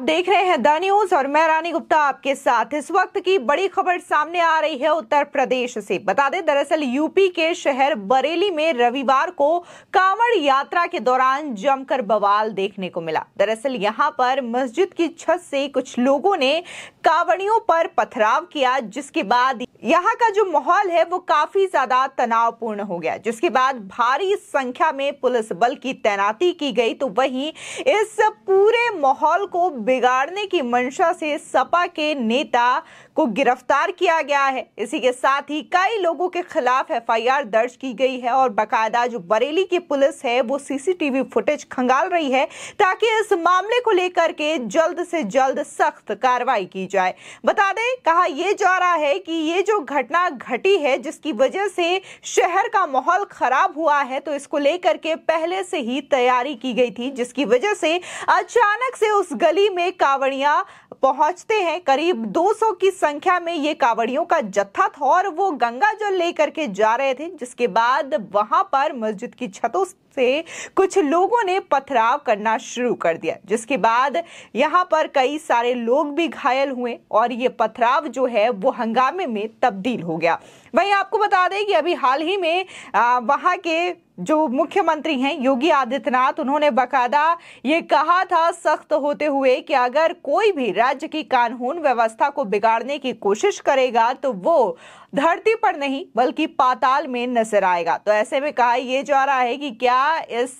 आप देख रहे हैं द न्यूज और मैं रानी गुप्ता आपके साथ इस वक्त की बड़ी खबर सामने आ रही है उत्तर प्रदेश से बता दें दरअसल यूपी के शहर बरेली में रविवार को कांवड़ यात्रा के दौरान जमकर बवाल देखने को मिला दरअसल यहां पर मस्जिद की छत से कुछ लोगों ने कांवड़ियों पर पथराव किया जिसके बाद यहाँ का जो माहौल है वो काफी ज्यादा तनावपूर्ण हो गया जिसके बाद भारी संख्या में पुलिस बल की तैनाती की गई तो वहीं इस पूरे माहौल को बिगाड़ने की मंशा से सपा के नेता को गिरफ्तार किया गया है इसी के साथ ही कई लोगों के खिलाफ एफआईआर दर्ज की गई है और बकायदा जो बरेली की पुलिस है वो सीसीटीवी फुटेज खंगाल रही है ताकि इस मामले को लेकर के जल्द से जल्द सख्त कार्रवाई की जाए बता दें कहा यह जा रहा है कि ये जो घटना घटी है जिसकी वजह से शहर का माहौल खराब हुआ है तो इसको लेकर के पहले से ही तैयारी की गई थी जिसकी वजह से अचानक से उस गली में कावड़िया पहुंचते हैं करीब 200 की संख्या में ये कावड़ियों का जत्था था और वो गंगा जल लेकर के जा रहे थे जिसके बाद वहां पर मस्जिद की छतों से कुछ लोगों ने पथराव करना शुरू कर दिया जिसके बाद यहाँ पर कई सारे लोग भी घायल हुए और ये पथराव जो है वो हंगामे में तब्दील हो गया वहीं आपको बता दें कि अभी हाल ही में वहाँ के जो मुख्यमंत्री हैं योगी आदित्यनाथ उन्होंने बकायदा ये कहा था सख्त होते हुए कि अगर कोई भी राज्य की कानून व्यवस्था को बिगाड़ने की कोशिश करेगा तो वो धरती पर नहीं बल्कि पाताल में नजर आएगा तो ऐसे में कहा यह जा रहा है कि क्या इस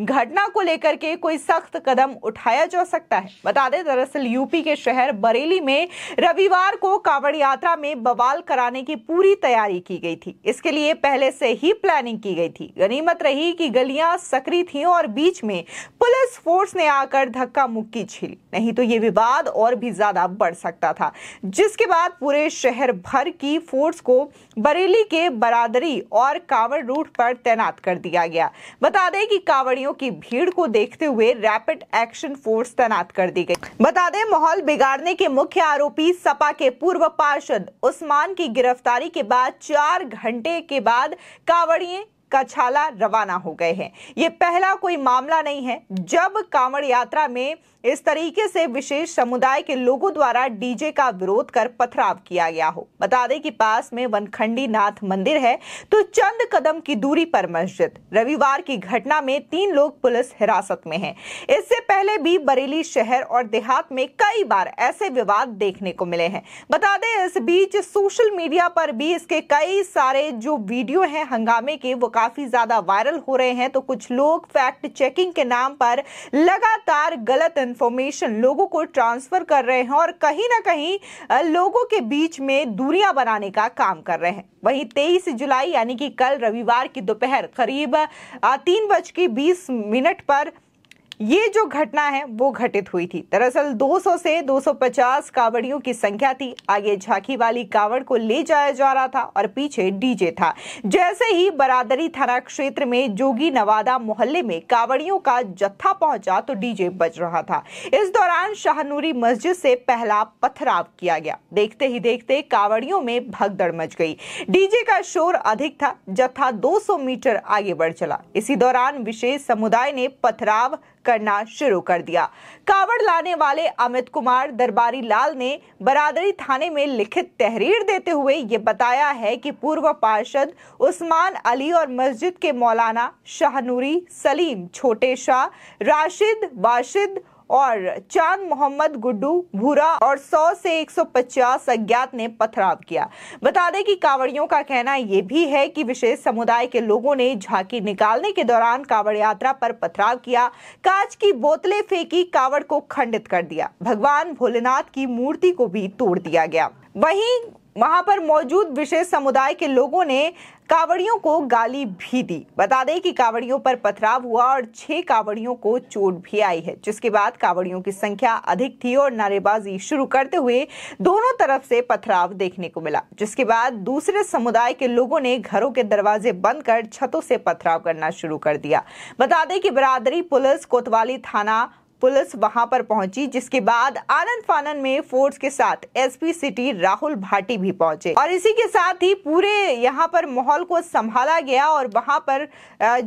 घटना को लेकर के कोई सख्त कदम उठाया जा सकता है बता दें दरअसल यूपी के शहर बरेली में रविवार को कावड़ यात्रा में बवाल कराने की पूरी तैयारी की गई थी इसके लिए पहले से ही प्लानिंग की गई थी गनीमत रही कि गलियां सक्रिय थी और बीच में पुलिस फोर्स ने आकर धक्का मुक्की छीली नहीं तो ये विवाद और भी ज्यादा बढ़ सकता था जिसके बाद पूरे शहर भर की फोर्स फोर्स को बरेली के बरादरी और कांवड़ रूट पर तैनात कर दिया गया बता दें कि कांवड़ियों की भीड़ को देखते हुए रैपिड एक्शन फोर्स तैनात कर दी गई बता दें माहौल बिगाड़ने के मुख्य आरोपी सपा के पूर्व पार्षद उस्मान की गिरफ्तारी के बाद चार घंटे के बाद कांवड़िए कछाला रवाना हो गए हैं ये पहला कोई मामला नहीं है जब कांवड़ यात्रा में इस तरीके से विशेष समुदाय के लोगों द्वारा डीजे का विरोध कर पथराव किया गया हो बता दें कि पास में वनखंडी नाथ मंदिर है तो चंद कदम की दूरी पर मस्जिद रविवार की घटना में तीन लोग पुलिस हिरासत में हैं इससे पहले भी बरेली शहर और देहात में कई बार ऐसे विवाद देखने को मिले हैं बता दें इस बीच सोशल मीडिया पर भी इसके कई सारे जो वीडियो है हंगामे के वो काफी ज्यादा वायरल हो रहे हैं तो कुछ लोग फैक्ट चेकिंग के नाम पर लगातार गलत इंफॉर्मेशन लोगों को ट्रांसफर कर रहे हैं और कहीं ना कहीं लोगों के बीच में दूरियां बनाने का काम कर रहे हैं वहीं 23 जुलाई यानी कि कल रविवार की दोपहर करीब तीन बज के बीस मिनट पर ये जो घटना है वो घटित हुई थी दरअसल 200 से 250 कावड़ियों की संख्या थी आगे झांकी वाली कावड़ को ले जाया जा रहा था और पीछे डीजे था जैसे ही बरादरी थाना क्षेत्र में जोगी नवादा मोहल्ले में कावड़ियों का जत्था पहुंचा तो डीजे बज रहा था इस दौरान शाहनूरी मस्जिद से पहला पथराव किया गया देखते ही देखते कावड़ियों में भगदड़ मच गई डीजे का शोर अधिक था जत्था दो मीटर आगे बढ़ चला इसी दौरान विशेष समुदाय ने पथराव करना शुरू कर दिया कावड़ लाने वाले अमित कुमार दरबारी लाल ने बरादरी थाने में लिखित तहरीर देते हुए ये बताया है कि पूर्व पार्षद उस्मान अली और मस्जिद के मौलाना शाहनूरी सलीम छोटे शाह राशिद वाशिद और चांद मोहम्मद गुड्डू भूरा और 100 से 150 अज्ञात ने पथराव किया बता दें कि कांवड़ियों का कहना यह भी है कि विशेष समुदाय के लोगों ने झांकी निकालने के दौरान कांवड़ यात्रा पर पथराव किया कांच की बोतलें फेंकी कांवड़ को खंडित कर दिया भगवान भोलेनाथ की मूर्ति को भी तोड़ दिया गया वहीं वहां पर मौजूद विशेष समुदाय के लोगों ने कावड़ियों को गाली भी दी बता दें कि कावड़ियों पर पथराव हुआ और छह कावड़ियों को चोट भी आई है जिसके बाद कावड़ियों की संख्या अधिक थी और नारेबाजी शुरू करते हुए दोनों तरफ से पथराव देखने को मिला जिसके बाद दूसरे समुदाय के लोगों ने घरों के दरवाजे बंद कर छतों से पथराव करना शुरू कर दिया बता दें कि बरादरी पुलिस कोतवाली थाना पुलिस वहां पर पहुंची जिसके बाद आनंद फानन में फोर्स के साथ एसपी सिटी राहुल भाटी भी पहुंचे और इसी के साथ ही पूरे यहां पर माहौल को संभाला गया और वहां पर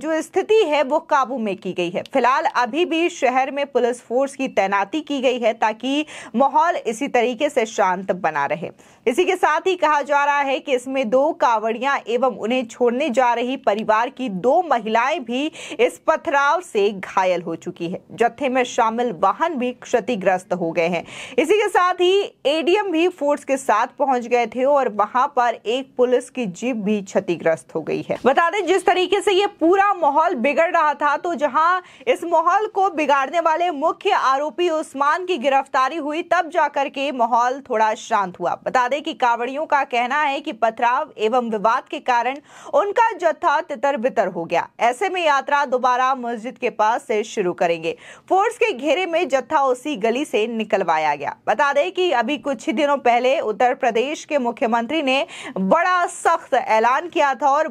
जो स्थिति है वो काबू में की गई है फिलहाल अभी भी शहर में पुलिस फोर्स की तैनाती की गई है ताकि माहौल इसी तरीके से शांत बना रहे इसी के साथ ही कहा जा रहा है कि इसमें दो कावड़ियां एवं उन्हें छोड़ने जा रही परिवार की दो महिलाएं भी इस पथराव से घायल हो चुकी है जत्थे में शामिल वाहन भी क्षतिग्रस्त हो गए हैं इसी के साथ ही एडीएम भी फोर्स के साथ पहुंच गए थे और वहां पर एक पुलिस की जीप भी क्षतिग्रस्त हो गई है बता दें जिस तरीके से ये पूरा माहौल बिगड़ रहा था तो जहां इस माहौल को बिगाड़ने वाले मुख्य आरोपी उस्मान की गिरफ्तारी हुई तब जाकर के माहौल थोड़ा शांत हुआ बता दें कि कावड़ियों का कहना है कि पथराव एवं विवाद के कारण उनका जत्था तितर बितर हो गया ऐसे में यात्रा दोबारा मस्जिद के पास से शुरू करेंगे फोर्स के के घेरे में जत्था उसी गली से निकलवाया गया बता दें कि अभी कुछ दिनों पहले उत्तर प्रदेश के मुख्यमंत्री ने बड़ा सख्त ऐलान किया था और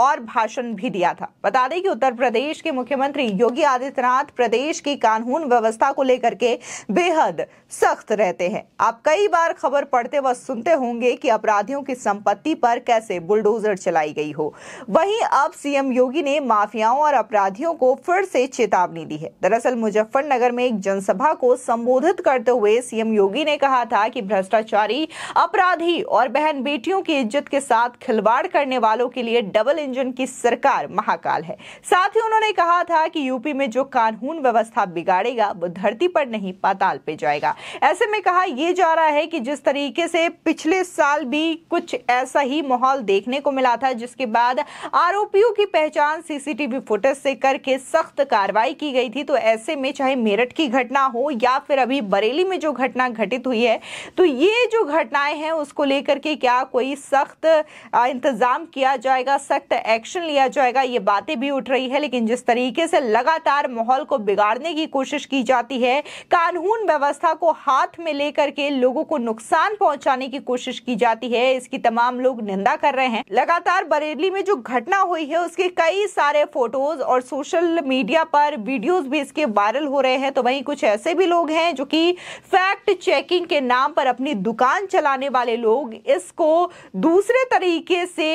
और भाषण भी दिया था बता दें कि उत्तर प्रदेश के मुख्यमंत्री योगी आदित्यनाथ प्रदेश की कानून व्यवस्था को लेकर के बेहद सख्त रहते हैं आप कई बार खबर पढ़ते व सुनते होंगे कि अपराधियों की संपत्ति पर कैसे बुलडोजर चलाई गई हो वहीं अब सीएम योगी ने माफियाओं और अपराधियों को फिर से चेतावनी दी है दरअसल मुजफ्फरनगर में एक जनसभा को संबोधित करते हुए सीएम योगी ने कहा था कि भ्रष्टाचारी अपराधी और बहन बेटियों की इज्जत के साथ खिलवाड़ करने वालों के लिए डबल इंजन की सरकार महाकाल है साथ ही उन्होंने कहा था कि यूपी में जो कानून व्यवस्था बिगाड़ेगा वो धरती पर नहीं पाताल पे जाएगा ऐसे में कहा यह जा रहा है कि जिस तरीके से पिछले साल भी कुछ ऐसा ही माहौल देखने को मिला था जिसके बाद आरोपियों की पहचान सीसीटीवी फुटेज से करके सख्त कार्रवाई की गई थी तो ऐसे में चाहे मेरठ की घटना हो या फिर अभी बरेली में जो घटना घटित हुई है तो ये जो घटनाएं हैं उसको लेकर के क्या कोई सख्त इंतजाम किया जाएगा सख्त एक्शन लिया जाएगा ये बातें भी उठ रही है लेकिन जिस तरीके से लगातार माहौल को बिगाड़ने की कोशिश की जाती है कानून व्यवस्था को हाथ में लेकर के लोगों को नुकसान पहुंचाने की कोशिश की जाती है इसकी तमाम लोग निंदा कर रहे हैं लगातार बरेली में जो घटना हुई है उसके कई सारे फोटोज और सोशल मीडिया पर वीडियोज भी इसके वायरल हो रहे हैं तो वही कुछ ऐसे भी लोग हैं जो की फैक्ट चेकिंग के नाम पर अपनी दुकान चलाने वाले लोग इसको दूसरे तरीके से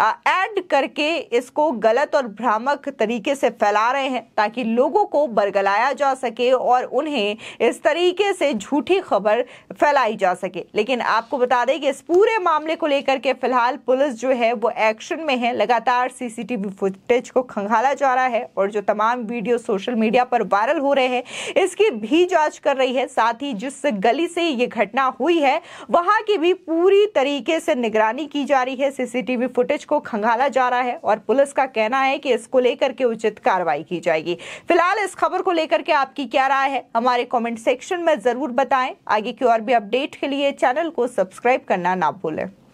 ऐड कर करके इसको गलत और भ्रामक तरीके से फैला रहे हैं ताकि लोगों को बरगलाया जा सके और उन्हें इस तरीके से झूठी खबर फैलाई जा सके लेकिन आपको बता दें कि इस पूरे मामले को लेकर के फिलहाल पुलिस जो है वो एक्शन में है लगातार सीसीटीवी फुटेज को खंगाला जा रहा है और जो तमाम वीडियो सोशल मीडिया पर वायरल हो रहे हैं इसकी भी जांच कर रही है साथ ही जिस गली से ये घटना हुई है वहां की भी पूरी तरीके से निगरानी की जा रही है सीसीटीवी फुटेज को खंगाला जा आ रहा है और पुलिस का कहना है कि इसको लेकर के उचित कार्रवाई की जाएगी फिलहाल इस खबर को लेकर के आपकी क्या राय है हमारे कॉमेंट सेक्शन में जरूर बताएं आगे की और भी अपडेट के लिए चैनल को सब्सक्राइब करना ना भूलें